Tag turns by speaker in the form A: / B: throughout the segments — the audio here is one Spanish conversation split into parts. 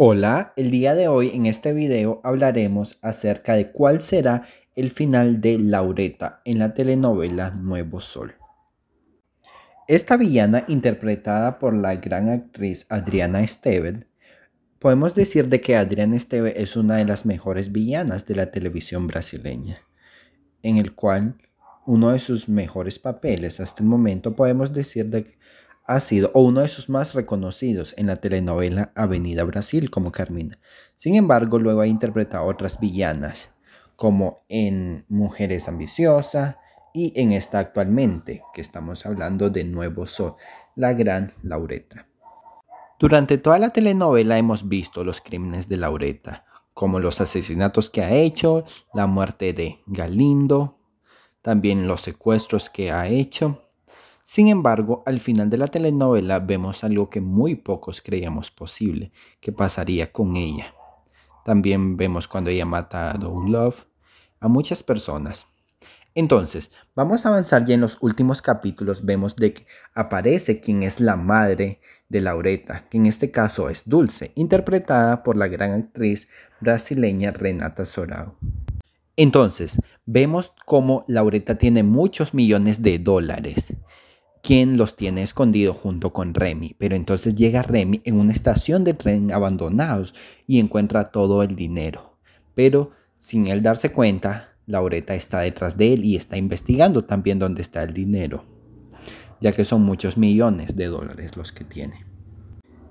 A: Hola, el día de hoy en este video hablaremos acerca de cuál será el final de Laureta en la telenovela Nuevo Sol. Esta villana interpretada por la gran actriz Adriana Esteved, podemos decir de que Adriana Esteved es una de las mejores villanas de la televisión brasileña, en el cual uno de sus mejores papeles hasta el momento podemos decir de que ha sido uno de sus más reconocidos en la telenovela Avenida Brasil como Carmina. Sin embargo, luego ha interpretado otras villanas, como en Mujeres Ambiciosas y en esta actualmente, que estamos hablando de Nuevo Sol, la gran Laureta. Durante toda la telenovela hemos visto los crímenes de Laureta, como los asesinatos que ha hecho, la muerte de Galindo, también los secuestros que ha hecho, sin embargo, al final de la telenovela vemos algo que muy pocos creíamos posible, que pasaría con ella. También vemos cuando ella mata a Doug Love, a muchas personas. Entonces, vamos a avanzar y en los últimos capítulos, vemos de que aparece quien es la madre de Laureta, que en este caso es Dulce, interpretada por la gran actriz brasileña Renata Sorau. Entonces, vemos cómo Laureta tiene muchos millones de dólares quien los tiene escondido junto con Remy. Pero entonces llega Remy en una estación de tren abandonados y encuentra todo el dinero. Pero sin él darse cuenta, Laureta está detrás de él y está investigando también dónde está el dinero, ya que son muchos millones de dólares los que tiene.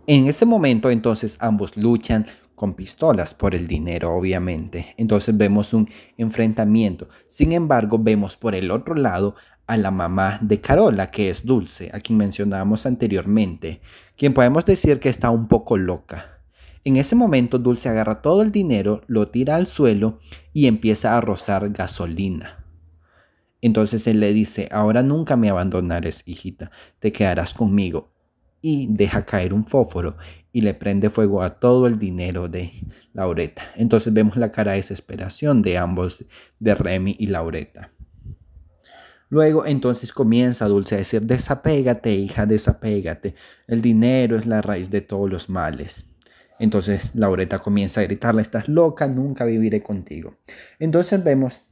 A: En ese momento entonces ambos luchan con pistolas por el dinero, obviamente. Entonces vemos un enfrentamiento. Sin embargo, vemos por el otro lado a la mamá de Carola, que es Dulce, a quien mencionábamos anteriormente, quien podemos decir que está un poco loca. En ese momento Dulce agarra todo el dinero, lo tira al suelo y empieza a rozar gasolina. Entonces él le dice, ahora nunca me abandonarás, hijita, te quedarás conmigo. Y deja caer un fósforo y le prende fuego a todo el dinero de Laureta. Entonces vemos la cara de desesperación de ambos, de Remy y Laureta. Luego entonces comienza Dulce a decir, desapégate hija, desapégate. El dinero es la raíz de todos los males. Entonces Laureta comienza a gritarle, estás loca, nunca viviré contigo. Entonces vemos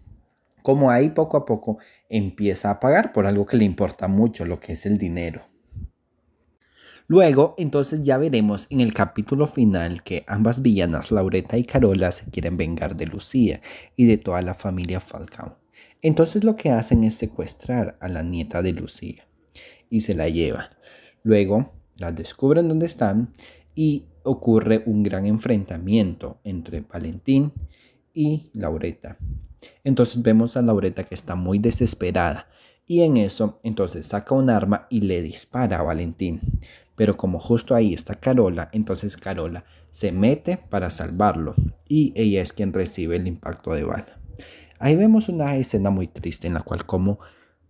A: cómo ahí poco a poco empieza a pagar por algo que le importa mucho, lo que es el dinero. Luego, entonces ya veremos en el capítulo final que ambas villanas, Laureta y Carola, se quieren vengar de Lucía y de toda la familia Falcao. Entonces lo que hacen es secuestrar a la nieta de Lucía y se la llevan. Luego la descubren donde están y ocurre un gran enfrentamiento entre Valentín y Laureta. Entonces vemos a Laureta que está muy desesperada y en eso entonces saca un arma y le dispara a Valentín. Pero como justo ahí está Carola, entonces Carola se mete para salvarlo y ella es quien recibe el impacto de bala. Ahí vemos una escena muy triste en la cual como,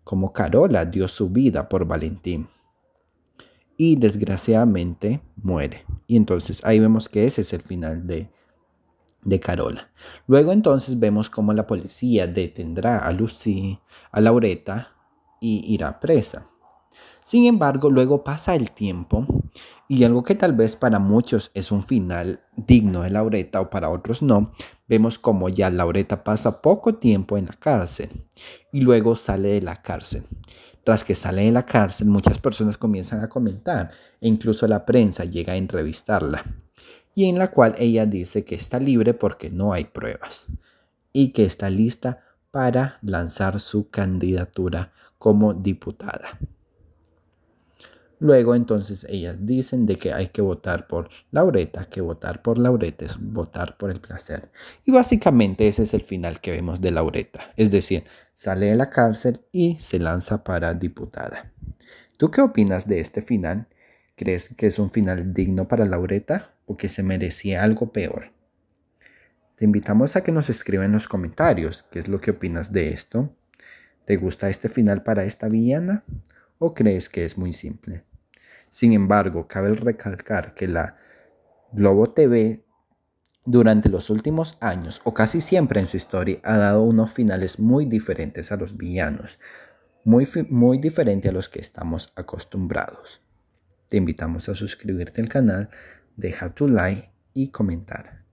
A: como Carola dio su vida por Valentín y desgraciadamente muere. Y entonces ahí vemos que ese es el final de, de Carola. Luego entonces vemos cómo la policía detendrá a Lucy, a Laureta y irá presa. Sin embargo, luego pasa el tiempo y algo que tal vez para muchos es un final digno de Laureta o para otros no, vemos como ya Laureta pasa poco tiempo en la cárcel y luego sale de la cárcel. Tras que sale de la cárcel, muchas personas comienzan a comentar e incluso la prensa llega a entrevistarla y en la cual ella dice que está libre porque no hay pruebas y que está lista para lanzar su candidatura como diputada. Luego entonces ellas dicen de que hay que votar por Laureta, que votar por Laureta es votar por el placer. Y básicamente ese es el final que vemos de Laureta. Es decir, sale de la cárcel y se lanza para diputada. ¿Tú qué opinas de este final? ¿Crees que es un final digno para Laureta o que se merecía algo peor? Te invitamos a que nos escribas en los comentarios qué es lo que opinas de esto. ¿Te gusta este final para esta villana? ¿O crees que es muy simple? Sin embargo, cabe recalcar que la Globo TV durante los últimos años, o casi siempre en su historia, ha dado unos finales muy diferentes a los villanos, muy, muy diferente a los que estamos acostumbrados. Te invitamos a suscribirte al canal, dejar tu like y comentar.